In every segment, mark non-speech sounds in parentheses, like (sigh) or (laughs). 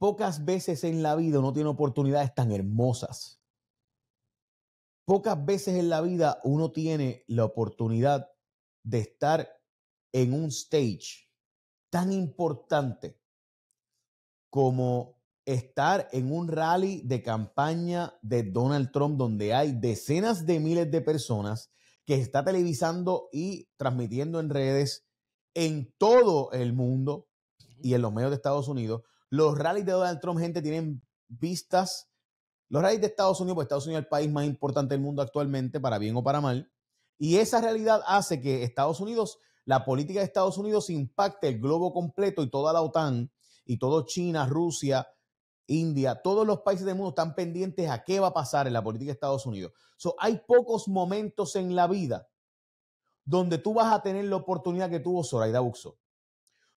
Pocas veces en la vida uno tiene oportunidades tan hermosas. Pocas veces en la vida uno tiene la oportunidad de estar en un stage tan importante como estar en un rally de campaña de Donald Trump donde hay decenas de miles de personas que está televisando y transmitiendo en redes en todo el mundo y en los medios de Estados Unidos los rallies de Donald Trump, gente, tienen vistas. Los rallies de Estados Unidos, porque Estados Unidos es el país más importante del mundo actualmente, para bien o para mal. Y esa realidad hace que Estados Unidos, la política de Estados Unidos impacte el globo completo y toda la OTAN y todo China, Rusia, India, todos los países del mundo están pendientes a qué va a pasar en la política de Estados Unidos. So, hay pocos momentos en la vida donde tú vas a tener la oportunidad que tuvo Zoraida Buxo.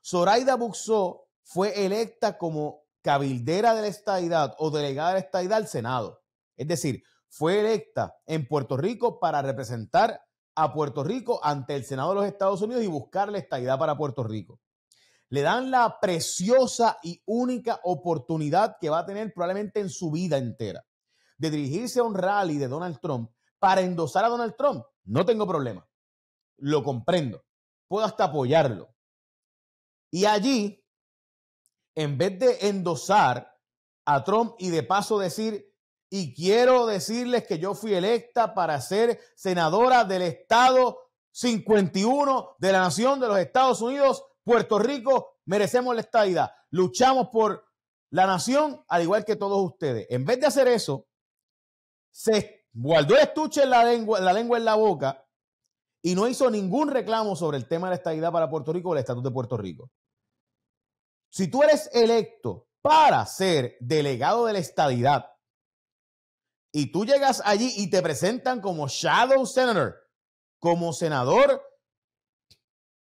Zoraida Buxo fue electa como cabildera de la estadidad o delegada de la estadidad al Senado. Es decir, fue electa en Puerto Rico para representar a Puerto Rico ante el Senado de los Estados Unidos y buscar la estadidad para Puerto Rico. Le dan la preciosa y única oportunidad que va a tener probablemente en su vida entera de dirigirse a un rally de Donald Trump para endosar a Donald Trump. No tengo problema. Lo comprendo. Puedo hasta apoyarlo. Y allí en vez de endosar a Trump y de paso decir, y quiero decirles que yo fui electa para ser senadora del Estado 51 de la Nación de los Estados Unidos, Puerto Rico, merecemos la estadidad, luchamos por la nación, al igual que todos ustedes. En vez de hacer eso, se guardó el estuche en la lengua, la lengua en la boca y no hizo ningún reclamo sobre el tema de la estadidad para Puerto Rico o el Estatuto de Puerto Rico. Si tú eres electo para ser delegado de la estadidad y tú llegas allí y te presentan como shadow senator, como senador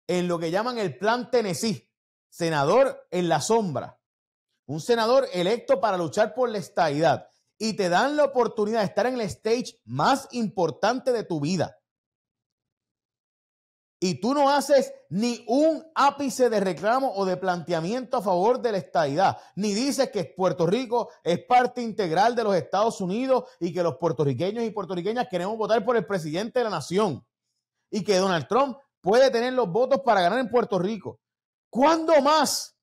en lo que llaman el plan Tennessee, senador en la sombra, un senador electo para luchar por la estadidad y te dan la oportunidad de estar en el stage más importante de tu vida, y tú no haces ni un ápice de reclamo o de planteamiento a favor de la estadidad, ni dices que Puerto Rico es parte integral de los Estados Unidos y que los puertorriqueños y puertorriqueñas queremos votar por el presidente de la nación y que Donald Trump puede tener los votos para ganar en Puerto Rico. ¿Cuándo más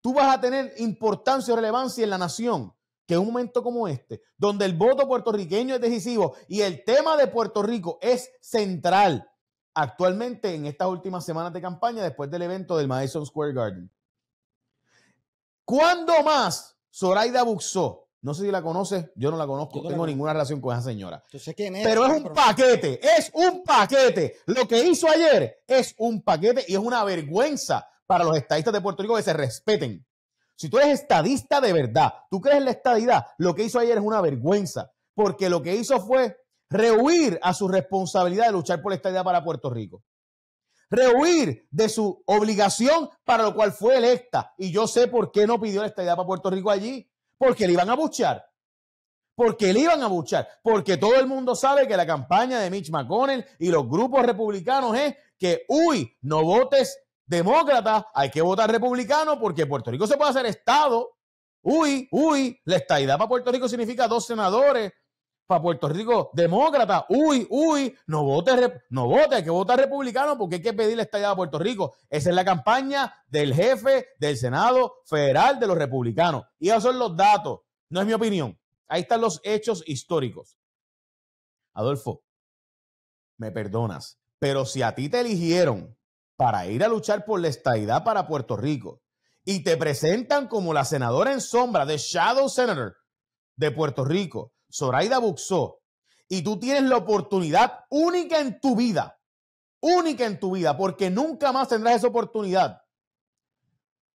tú vas a tener importancia o relevancia en la nación? que en un momento como este, donde el voto puertorriqueño es decisivo y el tema de Puerto Rico es central, actualmente en estas últimas semanas de campaña después del evento del Madison Square Garden. ¿Cuándo más Zoraida Buxó? No sé si la conoces, yo no la conozco, no tengo ninguna relación con esa señora. Pero es un paquete, es un paquete. Lo que hizo ayer es un paquete y es una vergüenza para los estadistas de Puerto Rico que se respeten. Si tú eres estadista de verdad, tú crees en la estadidad, lo que hizo ayer es una vergüenza, porque lo que hizo fue rehuir a su responsabilidad de luchar por la idea para Puerto Rico, rehuir de su obligación para lo cual fue electa. Y yo sé por qué no pidió la idea para Puerto Rico allí, porque le iban a buchar. Porque le iban a buchar, porque todo el mundo sabe que la campaña de Mitch McConnell y los grupos republicanos es que, uy, no votes demócrata, hay que votar republicano porque Puerto Rico se puede hacer Estado. Uy, uy, la estadidad para Puerto Rico significa dos senadores, para Puerto Rico demócrata. Uy, uy, no vote, no vote, hay que votar republicano porque hay que la estallada a Puerto Rico. Esa es la campaña del jefe del Senado Federal de los republicanos. Y esos son los datos, no es mi opinión. Ahí están los hechos históricos. Adolfo, me perdonas, pero si a ti te eligieron para ir a luchar por la estadidad para Puerto Rico y te presentan como la senadora en sombra, de Shadow Senator de Puerto Rico, Zoraida Buxó, y tú tienes la oportunidad única en tu vida, única en tu vida, porque nunca más tendrás esa oportunidad,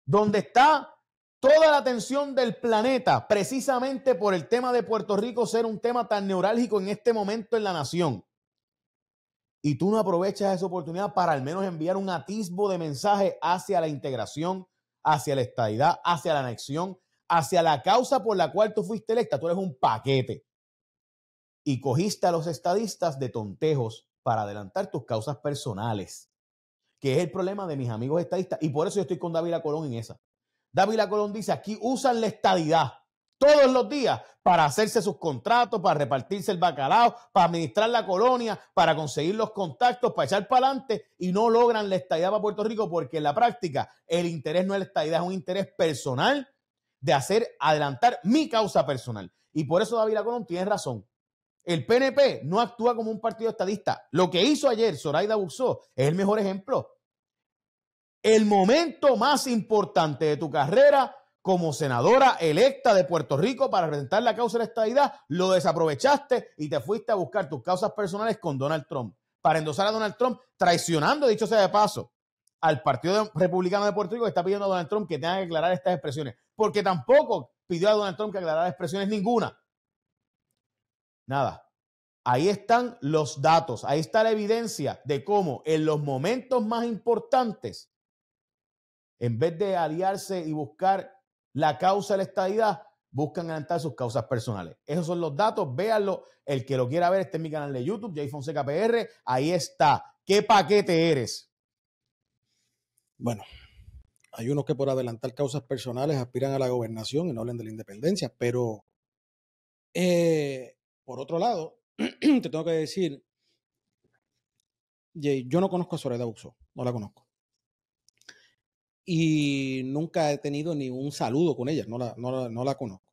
donde está toda la atención del planeta, precisamente por el tema de Puerto Rico ser un tema tan neurálgico en este momento en la nación. Y tú no aprovechas esa oportunidad para al menos enviar un atisbo de mensaje hacia la integración, hacia la estadidad, hacia la anexión, hacia la causa por la cual tú fuiste electa. Tú eres un paquete. Y cogiste a los estadistas de tontejos para adelantar tus causas personales, que es el problema de mis amigos estadistas. Y por eso yo estoy con Dávila Colón en esa. Dávila Colón dice, aquí usan la estadidad todos los días para hacerse sus contratos, para repartirse el bacalao, para administrar la colonia, para conseguir los contactos, para echar para adelante y no logran la estadidad para Puerto Rico porque en la práctica el interés no es la estadidad, es un interés personal de hacer adelantar mi causa personal. Y por eso David Acolón tiene razón. El PNP no actúa como un partido estadista. Lo que hizo ayer Zoraida Buxó es el mejor ejemplo. El momento más importante de tu carrera como senadora electa de Puerto Rico para presentar la causa de la estadidad, lo desaprovechaste y te fuiste a buscar tus causas personales con Donald Trump, para endosar a Donald Trump, traicionando, dicho sea de paso, al Partido Republicano de Puerto Rico está pidiendo a Donald Trump que tenga que aclarar estas expresiones, porque tampoco pidió a Donald Trump que aclarara expresiones ninguna. Nada. Ahí están los datos, ahí está la evidencia de cómo en los momentos más importantes, en vez de aliarse y buscar la causa de la estadidad, buscan adelantar sus causas personales. Esos son los datos, véanlo. El que lo quiera ver, este es mi canal de YouTube, Jay Fonseca PR. Ahí está. ¿Qué paquete eres? Bueno, hay unos que por adelantar causas personales aspiran a la gobernación y no hablan de la independencia, pero eh, por otro lado, (clears throat) te tengo que decir, yo no conozco a Soledad Buxo, no la conozco. Y nunca he tenido ni un saludo con ella, no no la conozco.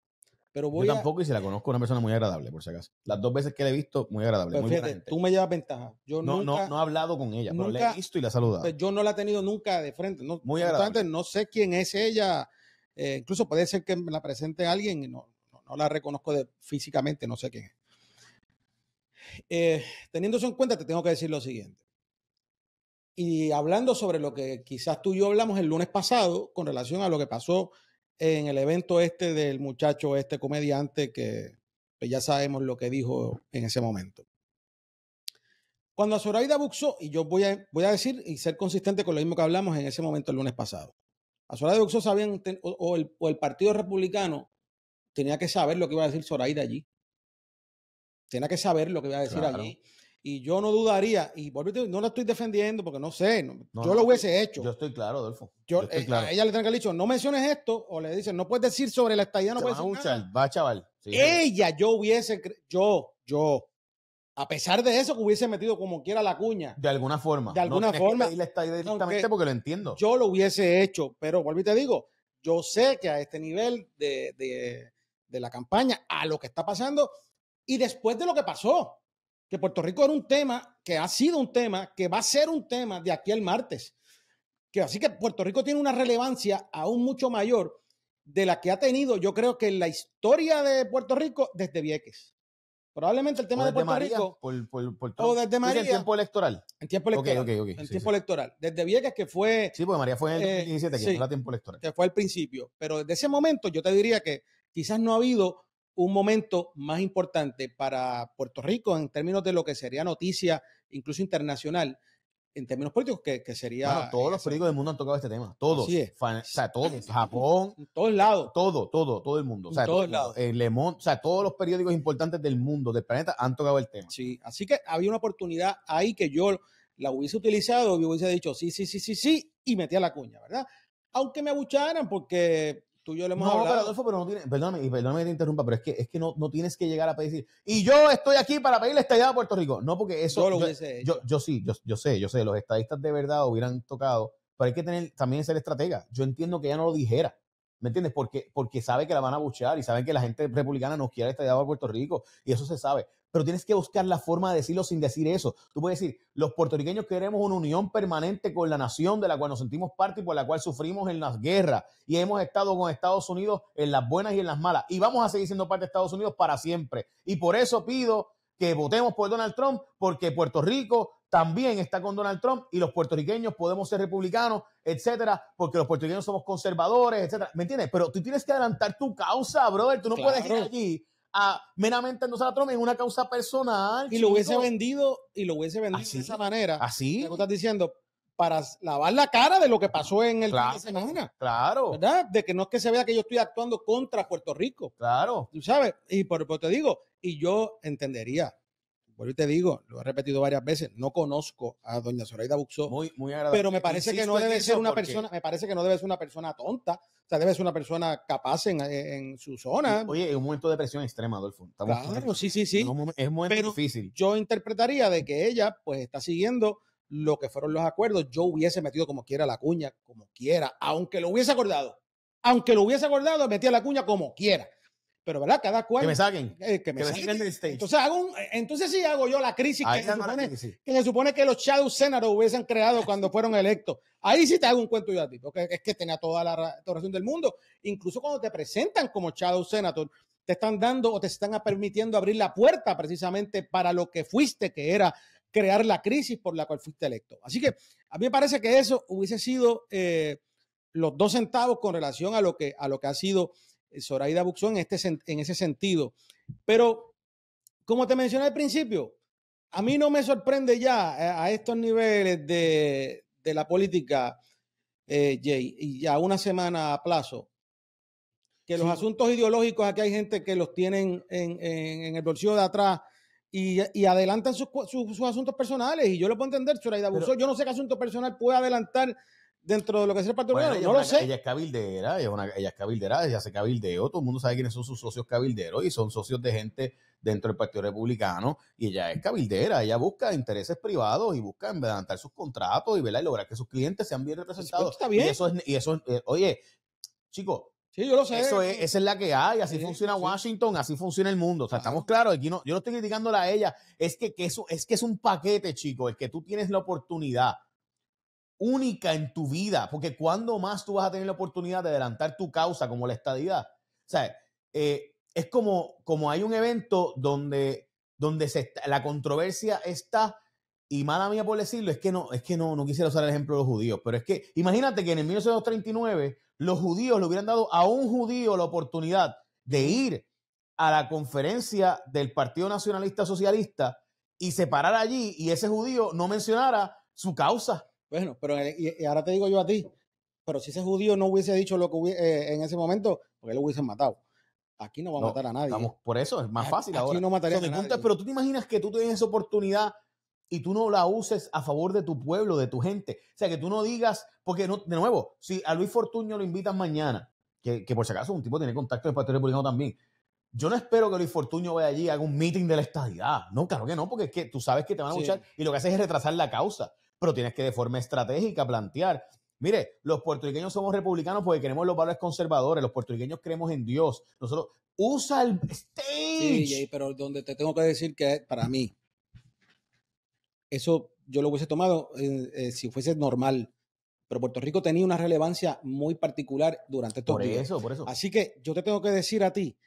Yo tampoco y se la conozco, una persona muy agradable, por si acaso. Las dos veces que la he visto, muy agradable. Muy tú me llevas ventaja. Yo no, no, no he hablado con ella, pero la he visto y la he saludado. Pues, yo no la he tenido nunca de frente. No, muy agradable. No sé quién es ella. Eh, incluso puede ser que me la presente alguien y no, no, la reconozco físicamente, no sé quién es. Eh, Teniéndose en cuenta, te tengo que decir lo siguiente. Y hablando sobre lo que quizás tú y yo hablamos el lunes pasado con relación a lo que pasó en el evento este del muchacho, este comediante que pues, ya sabemos lo que dijo en ese momento. Cuando Zoraida buxo y yo voy a, voy a decir y ser consistente con lo mismo que hablamos en ese momento el lunes pasado, Zoraida buxo sabían, o, el, o el Partido Republicano tenía que saber lo que iba a decir Zoraida allí. Tenía que saber lo que iba a decir allí. Y yo no dudaría, y no la estoy defendiendo porque no sé, yo lo hubiese hecho. Yo estoy claro, Adolfo. Eh, ella le tiene que haber dicho, no menciones esto, o le dicen, no puedes decir sobre la estadía, no puedes decir chaval. ella, yo hubiese, yo, yo, a pesar de eso, que hubiese metido como quiera la cuña. De alguna forma. De alguna forma. directamente porque lo entiendo. Yo lo hubiese hecho, pero vuelvo te digo, yo sé que a este nivel de la campaña, a lo que está pasando, y después de lo que pasó, que Puerto Rico era un tema, que ha sido un tema, que va a ser un tema de aquí al martes. Que, así que Puerto Rico tiene una relevancia aún mucho mayor de la que ha tenido, yo creo que en la historia de Puerto Rico desde Vieques. Probablemente el tema de Puerto Rico. Por, por, desde María. tiempo electoral. En tiempo electoral. tiempo electoral. Desde Vieques, que fue. Sí, porque María fue en el 2017, eh, que fue el tiempo electoral. Que fue al el principio. Pero desde ese momento, yo te diría que quizás no ha habido un momento más importante para Puerto Rico en términos de lo que sería noticia, incluso internacional, en términos políticos, que, sería... todos los eh, periódicos del mundo han tocado este tema, todos. sí o sea, todos. (laughs) Japón. En todos lados. Todo, todo, todo el mundo. todos lados. Eh, o sea, todos los periódicos importantes del mundo, del planeta, han tocado el tema. Sí, así que había una oportunidad ahí que yo la hubiese utilizado y hubiese dicho sí, sí, sí, sí, sí, y metía la cuña, ¿verdad? Aunque me abucharan porque tú yo le hemos no, hablado. Pero, no tiene, perdóname, perdóname que te interrumpa, pero es que, es que no, no tienes que llegar a pedir, y yo estoy aquí para pedirle estallado a Puerto Rico. No, porque eso. Yo yo, sí, yo, yo sé, yo sé, los estadistas de verdad hubieran tocado, pero hay que tener también ser estratega. Yo entiendo que ella no lo dijera. ¿Me entiendes? Porque, porque sabe que la van a buchear y saben que la gente republicana no quiere estallado a Puerto Rico y eso se sabe pero tienes que buscar la forma de decirlo sin decir eso. Tú puedes decir, los puertorriqueños queremos una unión permanente con la nación de la cual nos sentimos parte y por la cual sufrimos en las guerras y hemos estado con Estados Unidos en las buenas y en las malas y vamos a seguir siendo parte de Estados Unidos para siempre. Y por eso pido que votemos por Donald Trump porque Puerto Rico también está con Donald Trump y los puertorriqueños podemos ser republicanos, etcétera, porque los puertorriqueños somos conservadores, etcétera. ¿Me entiendes? Pero tú tienes que adelantar tu causa, brother. Tú no puedes ir aquí a meramente nosotros en una causa personal. Y lo hubiese vendido, y lo hubiese vendido de ¿Ah, esa manera. Así. ¿Ah, Tú estás diciendo, para lavar la cara de lo que pasó en el fin de semana. Claro. ¿Verdad? De que no es que se vea que yo estoy actuando contra Puerto Rico. Claro. Tú sabes, y por, por te digo, y yo entendería vuelvo y te digo, lo he repetido varias veces, no conozco a doña Zoraida Buxó, muy, agradable. pero me parece que no debe ser una persona, me parece que no debe ser una persona tonta, o sea, debe ser una persona capaz en, su zona. Oye, es un momento de presión extrema, Adolfo. claro, sí, sí, sí. Es un difícil. Yo interpretaría de que ella, pues, está siguiendo lo que fueron los acuerdos. Yo hubiese metido como quiera la cuña, como quiera, aunque lo hubiese acordado. Aunque lo hubiese acordado, metía la cuña como quiera pero ¿verdad? Cada cual. Eh, que me saquen. que me, saquen. del Entonces, hago eh, sí hago yo la crisis ah, que se, supone, que, los Shadow Senators hubiesen creado cuando fueron electos. Ahí sí te hago un cuento yo a ti, porque es que tenía toda la razón del mundo. Incluso cuando te presentan como Shadow Senator, te están dando o te están permitiendo abrir la puerta precisamente para lo que fuiste, que era crear la crisis por la cual fuiste electo. Así que a mí me parece que eso hubiese sido eh, los dos centavos con relación a lo que, a lo que ha sido Zoraida Buxó en, este, en ese sentido. Pero, como te mencioné al principio, a mí no me sorprende ya eh, a, estos niveles de, la política, eh, Jay, y ya una semana a plazo, que los asuntos ideológicos aquí hay gente que los tienen en, el bolsillo de atrás y, adelantan sus, asuntos personales. Y yo lo puedo entender, Zoraida Buxó. yo no sé qué asunto personal puede adelantar dentro de lo que es el Partido Republicano. Ella es cabildera, ella es, una, cabildera, ella hace cabildeo, todo el mundo sabe quiénes son sus socios cabilderos y son socios de gente dentro del Partido Republicano y ella es cabildera, ella busca intereses privados y busca adelantar sus contratos y, lograr que sus clientes sean bien pues, representados. Y eso es, eh, oye, chico Eso es, esa es la que hay, así funciona Washington, así funciona el mundo. O sea, estamos claros, aquí no, yo no estoy criticándola a ella, es que, eso, es que es un paquete, chico, el que tú tienes la oportunidad única en tu vida, porque cuando más tú vas a tener la oportunidad de adelantar tu causa como la estadidad? O sea, eh, es como, como hay un evento donde, donde se la controversia está, y mala mía por decirlo, es que no, es que no, no quisiera usar el ejemplo de los judíos, pero es que imagínate que en el 1939 los judíos le hubieran dado a un judío la oportunidad de ir a la conferencia del Partido Nacionalista Socialista y se allí y ese judío no mencionara su causa. Bueno, pero eh, y, ahora te digo yo a ti, pero si ese judío no hubiese dicho lo que hubiese, eh, en ese momento, porque lo hubiesen matado. Aquí no va a matar a nadie. Estamos, por eso es más fácil aquí no mataría Pero tú te imaginas que tú tienes esa oportunidad y tú no la uses a favor de tu pueblo, de tu gente. O sea, que tú no digas, porque de nuevo, si a Luis Fortuño lo invitan mañana, que, por si acaso un tipo tiene contacto con el Partido Republicano también, yo no espero que Luis Fortuño vaya allí y haga un meeting de la estadidad. No, claro que no, porque tú sabes que te van a luchar y lo que haces es retrasar la causa pero tienes que de forma estratégica plantear. Mire, los puertorriqueños somos republicanos porque queremos los valores conservadores, los puertorriqueños creemos en Dios. Nosotros usa el stage. Sí, pero donde te tengo que decir que para mí eso yo lo hubiese tomado eh, eh, si fuese normal, pero Puerto Rico tenía una relevancia muy particular durante estos por Eso, por eso. Así que yo te tengo que decir a ti,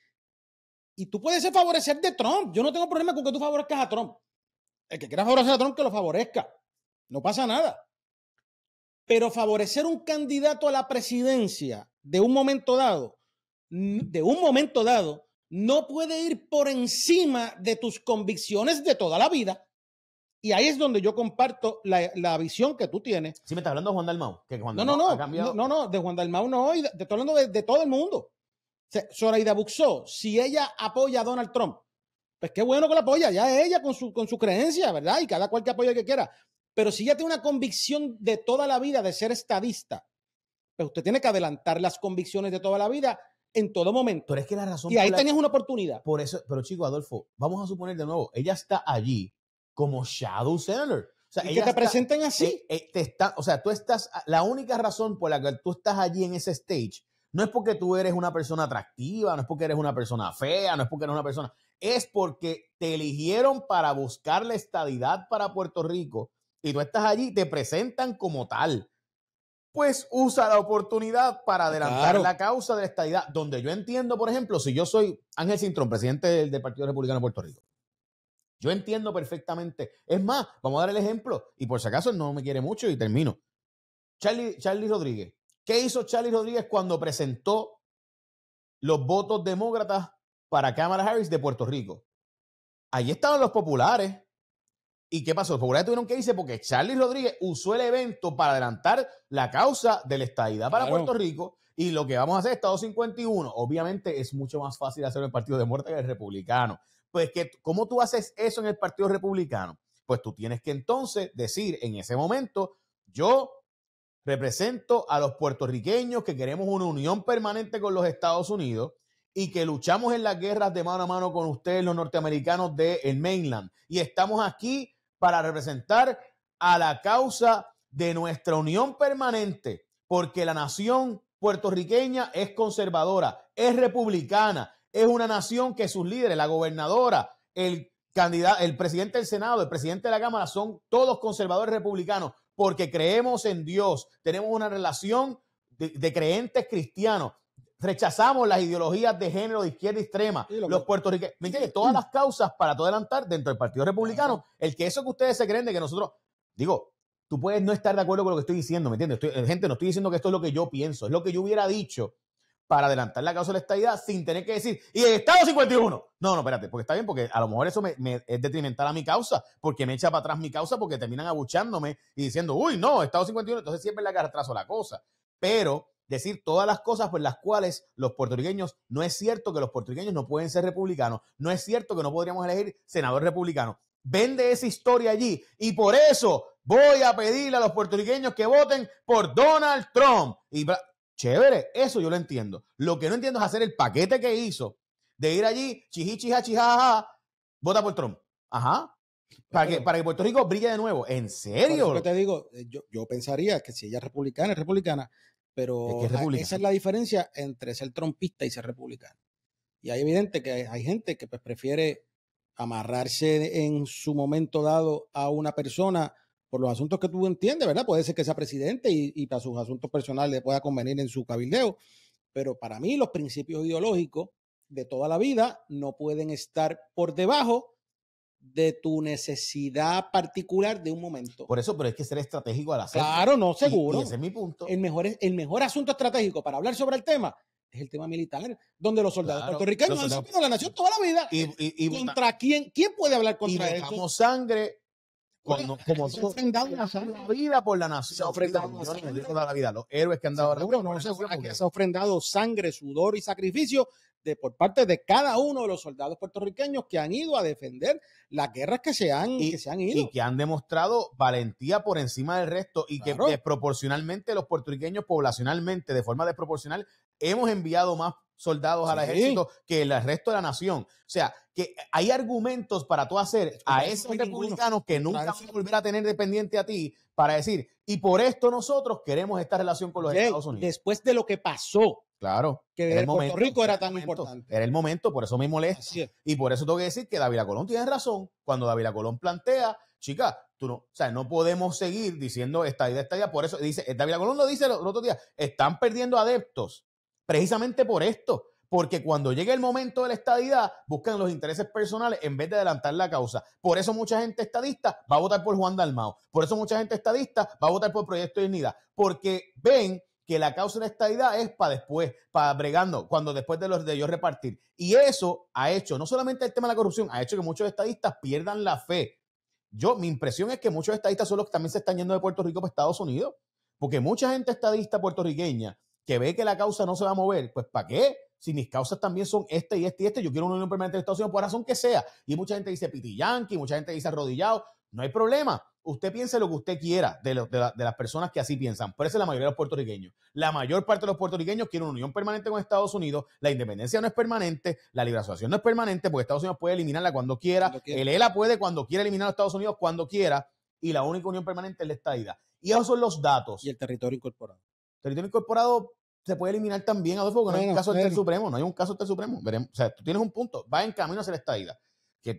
y tú puedes favorecer de Trump. Yo no tengo problema con que tú favorezcas a Trump. El que quiera favorecer a Trump que lo favorezca. No pasa nada. Pero favorecer un candidato a la presidencia de un momento dado, de un momento dado, no puede ir por encima de tus convicciones de toda la vida. Y ahí es donde yo comparto la, visión que tú tienes. Sí, me estás hablando de Juan Dalmau. Que Juan no, no, no, no, de Juan Dalmau no, te estoy hablando de, todo el mundo. Soraida Buxó, si ella apoya a Donald Trump, pues qué bueno que la apoya, ya ella con su, con su creencia, ¿verdad? Y cada cual que apoya el que quiera. Pero si ya tiene una convicción de toda la vida de ser estadista, pero pues usted tiene que adelantar las convicciones de toda la vida en todo momento. Pero es que la razón. Y ahí tenías una oportunidad. Por eso, pero chico, Adolfo, vamos a suponer de nuevo, ella está allí como Shadow Senator. O sea, y que te presenten eh, así. Eh, está, o sea, tú estás. La única razón por la que tú estás allí en ese stage no es porque tú eres una persona atractiva, no es porque eres una persona fea, no es porque eres una persona. Es porque te eligieron para buscar la estadidad para Puerto Rico y tú estás allí, te presentan como tal. Pues usa la oportunidad para ah, adelantar la causa de la estadidad, donde yo entiendo, por ejemplo, si yo soy Ángel Cintrón, presidente del, Partido Republicano de Puerto Rico, yo entiendo perfectamente. Es más, vamos a dar el ejemplo, y por si acaso no me quiere mucho y termino. Charlie, Charlie Rodríguez. ¿Qué hizo Charlie Rodríguez cuando presentó los votos demócratas para Cámara Harris de Puerto Rico? Allí estaban los populares. ¿Y qué pasó? Los populares tuvieron que irse porque Charlie Rodríguez usó el evento para adelantar la causa de la estadidad para Puerto Rico. Y lo que vamos a hacer, Estado 51, obviamente es mucho más fácil hacerlo en el Partido muerte que el Republicano. Pues que, ¿cómo tú haces eso en el Partido Republicano? Pues tú tienes que entonces decir en ese momento, yo represento a los puertorriqueños que queremos una unión permanente con los Estados Unidos y que luchamos en las guerras de mano a mano con ustedes, los norteamericanos del mainland. Y estamos aquí para representar a la causa de nuestra unión permanente, porque la nación puertorriqueña es conservadora, es republicana, es una nación que sus líderes, la gobernadora, el candidato, el presidente del Senado, el presidente de la Cámara, son todos conservadores republicanos, porque creemos en Dios, tenemos una relación de, de creentes cristianos rechazamos las ideologías de género de izquierda extrema, los puertorriqueños, ¿me entiendes? Todas las causas para todo adelantar dentro del Partido Republicano, el que eso que ustedes se creen de que nosotros, digo, tú puedes no estar de acuerdo con lo que estoy diciendo, ¿me entiendes? gente, no estoy diciendo que esto es lo que yo pienso, es lo que yo hubiera dicho para adelantar la causa de la estadidad sin tener que decir, y el Estado 51. No, no, espérate, porque está bien, porque a lo mejor eso me, es detrimental a mi causa, porque me echa para atrás mi causa, porque terminan abuchándome y diciendo, uy, no, Estado 51, entonces siempre le la retraso la cosa. Pero decir todas las cosas por las cuales los puertorriqueños, no es cierto que los puertorriqueños no pueden ser republicanos, no es cierto que no podríamos elegir senador republicano. Vende esa historia allí y por eso voy a pedirle a los puertorriqueños que voten por Donald Trump. Y chévere, eso yo lo entiendo. Lo que no entiendo es hacer el paquete que hizo de ir allí, chiji, chija, vota por Trump. Ajá, para que, para que Puerto Rico brille de nuevo. ¿En serio? yo te digo, eh, yo, yo, pensaría que si ella es republicana, es republicana, pero ah, esa es la diferencia entre ser trompista y ser republicano. Y hay evidente que hay, gente que pues, prefiere amarrarse en su momento dado a una persona por los asuntos que tú entiendes, ¿verdad? Puede ser que sea presidente y, y para sus asuntos personales le pueda convenir en su cabildeo, pero para mí los principios ideológicos de toda la vida no pueden estar por debajo de tu necesidad particular de un momento. Por eso, pero hay que ser estratégico a la hacer. Claro, no, seguro. ese es mi punto. El mejor, asunto estratégico para hablar sobre el tema es el tema militar, donde los soldados puertorriqueños han sido la nación toda la vida. Y, ¿Contra quién? ¿Quién puede hablar contra y dejamos sangre pues, cuando, (laughs) como se ofrendado la vida por la nación. Se ha ofrendado la vida. Los héroes que han dado. la no, se ha ofrendado sangre, sudor y sacrificio por parte de cada uno de los soldados puertorriqueños que han ido a defender las guerras que se han, se han ido. Y que han demostrado valentía por encima del resto y que desproporcionalmente los puertorriqueños, poblacionalmente, de forma desproporcional, hemos enviado más soldados al ejército que el resto de la nación. O sea, que hay argumentos para tú hacer a esos republicanos que nunca van a volver a tener dependiente a ti para decir, y por esto nosotros queremos esta relación con los Estados Unidos. Después de lo que pasó Claro. Que el momento, Rico era tan importante. Era el momento, por eso me molesta. Y por eso tengo que decir que David Colón tiene razón cuando David Colón plantea, chica, tú no, o sea, no podemos seguir diciendo esta idea, esta Por eso dice, eh, David Colón lo dice el otro día, están perdiendo adeptos precisamente por esto. Porque cuando llega el momento de la estadidad, buscan los intereses personales en vez de adelantar la causa. Por eso mucha gente estadista va a votar por Juan Dalmao. Por eso mucha gente estadista va a votar por Proyecto de Dignidad. Porque ven que la causa de esta estadidad es para después, para bregando, cuando después de los de yo repartir. Y eso ha hecho, no solamente el tema de la corrupción, ha hecho que muchos estadistas pierdan la fe. Yo, mi impresión es que muchos estadistas son los que también se están yendo de Puerto Rico para Estados Unidos, porque mucha gente estadista puertorriqueña que ve que la causa no se va a mover, pues ¿para qué? Si mis causas también son este y este y este, yo quiero una unión permanente de Estados Unidos por pues, razón que sea. Y mucha gente dice piti yankee, mucha gente dice arrodillado, no hay problema usted piense lo que usted quiera de, las personas que así piensan, Por eso es la mayoría de los puertorriqueños. La mayor parte de los puertorriqueños quieren una unión permanente con Estados Unidos, la independencia no es permanente, la liberación no es permanente, porque Estados Unidos puede eliminarla cuando quiera, el ELA puede cuando quiera eliminar a Estados Unidos, cuando quiera, y la única unión permanente es la estaída. Y esos son los datos. Y el territorio incorporado. Territorio incorporado se puede eliminar también, Adolfo, porque no, hay un caso del Supremo, no hay un caso del Supremo. O sea, tú tienes un punto, va en camino hacia la estaída no,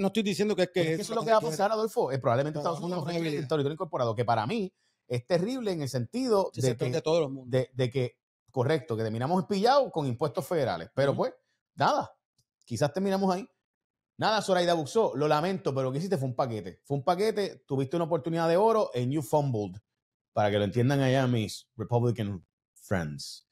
estoy, diciendo que es que. Es, eso es lo que va a pasar, Adolfo. probablemente Estados Unidos no el territorio incorporado, que para mí es terrible en el sentido de, que, correcto, que terminamos pillados con impuestos federales. Pero pues, nada, quizás terminamos ahí. Nada, Zoraida Buxó, lo lamento, pero lo que hiciste fue un paquete. Fue un paquete, tuviste una oportunidad de oro en You Fumbled, para que lo entiendan allá mis Republican friends.